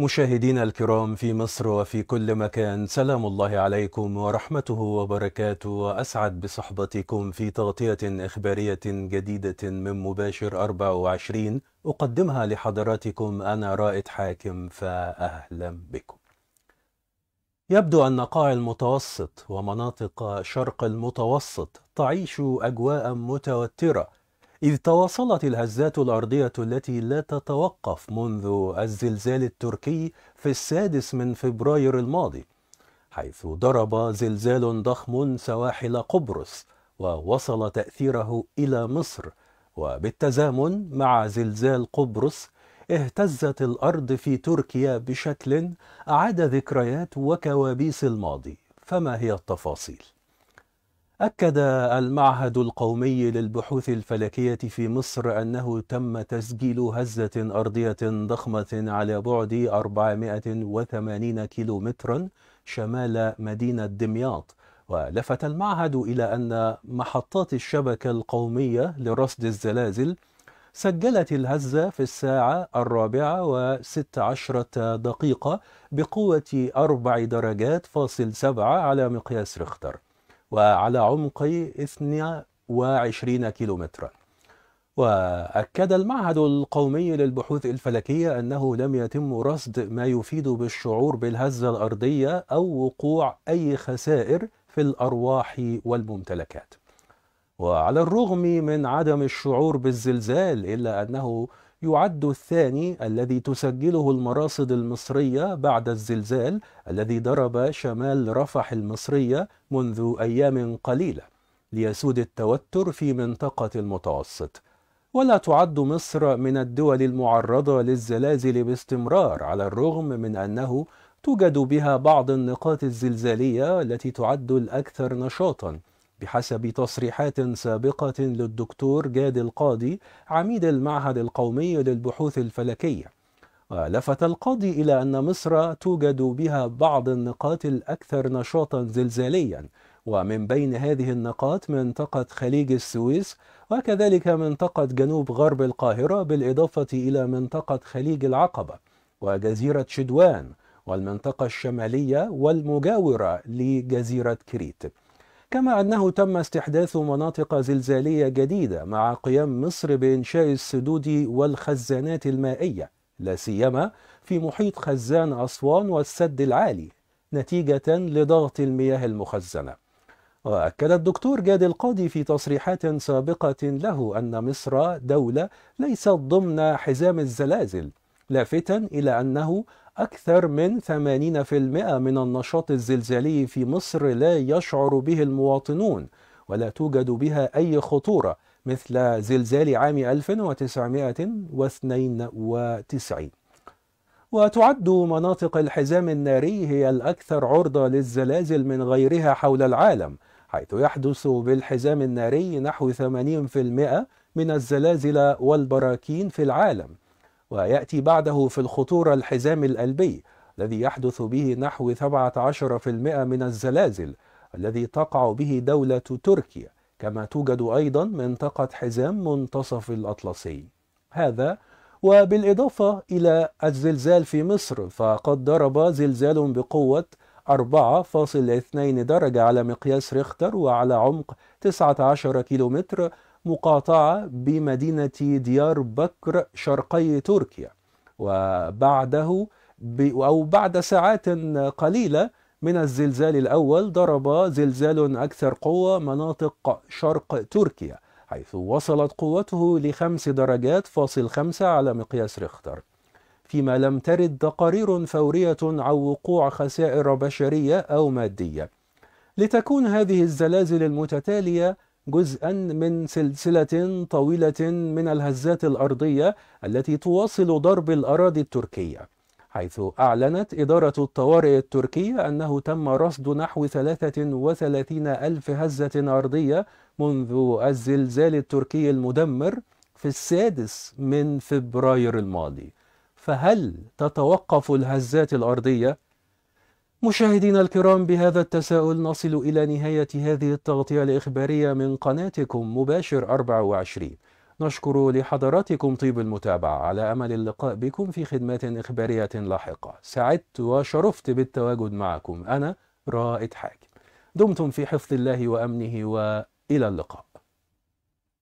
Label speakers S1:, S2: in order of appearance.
S1: مشاهدينا الكرام في مصر وفي كل مكان سلام الله عليكم ورحمته وبركاته وأسعد بصحبتكم في تغطية إخبارية جديدة من مباشر 24 أقدمها لحضراتكم أنا رائد حاكم فأهلا بكم يبدو أن قاع المتوسط ومناطق شرق المتوسط تعيش أجواء متوترة إذ تواصلت الهزات الأرضية التي لا تتوقف منذ الزلزال التركي في السادس من فبراير الماضي حيث ضرب زلزال ضخم سواحل قبرص ووصل تأثيره إلى مصر وبالتزامن مع زلزال قبرص اهتزت الأرض في تركيا بشكل أعاد ذكريات وكوابيس الماضي فما هي التفاصيل؟ أكد المعهد القومي للبحوث الفلكية في مصر أنه تم تسجيل هزة أرضية ضخمة على بعد 480 كيلومترا شمال مدينة دمياط ولفت المعهد إلى أن محطات الشبكة القومية لرصد الزلازل سجلت الهزة في الساعة الرابعة وست عشرة دقيقة بقوة أربع درجات فاصل سبعة على مقياس ريختر وعلى عمق 22 كيلومترا وأكد المعهد القومي للبحوث الفلكية أنه لم يتم رصد ما يفيد بالشعور بالهزة الأرضية أو وقوع أي خسائر في الأرواح والممتلكات وعلى الرغم من عدم الشعور بالزلزال إلا أنه يعد الثاني الذي تسجله المراصد المصرية بعد الزلزال الذي ضرب شمال رفح المصرية منذ أيام قليلة ليسود التوتر في منطقة المتوسط ولا تعد مصر من الدول المعرضة للزلازل باستمرار على الرغم من أنه توجد بها بعض النقاط الزلزالية التي تعد الأكثر نشاطا بحسب تصريحات سابقة للدكتور جاد القاضي عميد المعهد القومي للبحوث الفلكية ولفت القاضي إلى أن مصر توجد بها بعض النقاط الأكثر نشاطا زلزاليا ومن بين هذه النقاط منطقة خليج السويس وكذلك منطقة جنوب غرب القاهرة بالإضافة إلى منطقة خليج العقبة وجزيرة شدوان والمنطقة الشمالية والمجاورة لجزيرة كريت كما أنه تم استحداث مناطق زلزالية جديدة مع قيام مصر بإنشاء السدود والخزانات المائية لا سيما في محيط خزان أسوان والسد العالي نتيجة لضغط المياه المخزنة وأكد الدكتور جاد القاضي في تصريحات سابقة له أن مصر دولة ليست ضمن حزام الزلازل لافتا إلى أنه أكثر من 80% من النشاط الزلزالي في مصر لا يشعر به المواطنون ولا توجد بها أي خطورة مثل زلزال عام 1992 وتعد مناطق الحزام الناري هي الأكثر عرضة للزلازل من غيرها حول العالم حيث يحدث بالحزام الناري نحو 80% من الزلازل والبراكين في العالم ويأتي بعده في الخطورة الحزام القلبي الذي يحدث به نحو 17% من الزلازل الذي تقع به دولة تركيا كما توجد أيضا منطقة حزام منتصف الأطلسي هذا وبالإضافة إلى الزلزال في مصر فقد ضرب زلزال بقوة 4.2 درجة على مقياس ريختر وعلى عمق 19 كيلومتر مقاطعة بمدينة ديار بكر شرقي تركيا وبعده ب أو بعد ساعات قليلة من الزلزال الأول ضرب زلزال أكثر قوة مناطق شرق تركيا حيث وصلت قوته لخمس درجات فاصل خمسة على مقياس ريختر فيما لم ترد تقارير فورية عن وقوع خسائر بشرية أو مادية لتكون هذه الزلازل المتتالية جزءا من سلسلة طويلة من الهزات الأرضية التي تواصل ضرب الأراضي التركية حيث أعلنت إدارة الطوارئ التركية أنه تم رصد نحو 33 ألف هزة أرضية منذ الزلزال التركي المدمر في السادس من فبراير الماضي فهل تتوقف الهزات الأرضية؟ مشاهدينا الكرام بهذا التساؤل نصل إلى نهاية هذه التغطية الإخبارية من قناتكم مباشر 24 نشكر لحضراتكم طيب المتابعة على أمل اللقاء بكم في خدمات إخبارية لاحقة سعدت وشرفت بالتواجد معكم أنا رائد حاكم دمتم في حفظ الله وأمنه وإلى اللقاء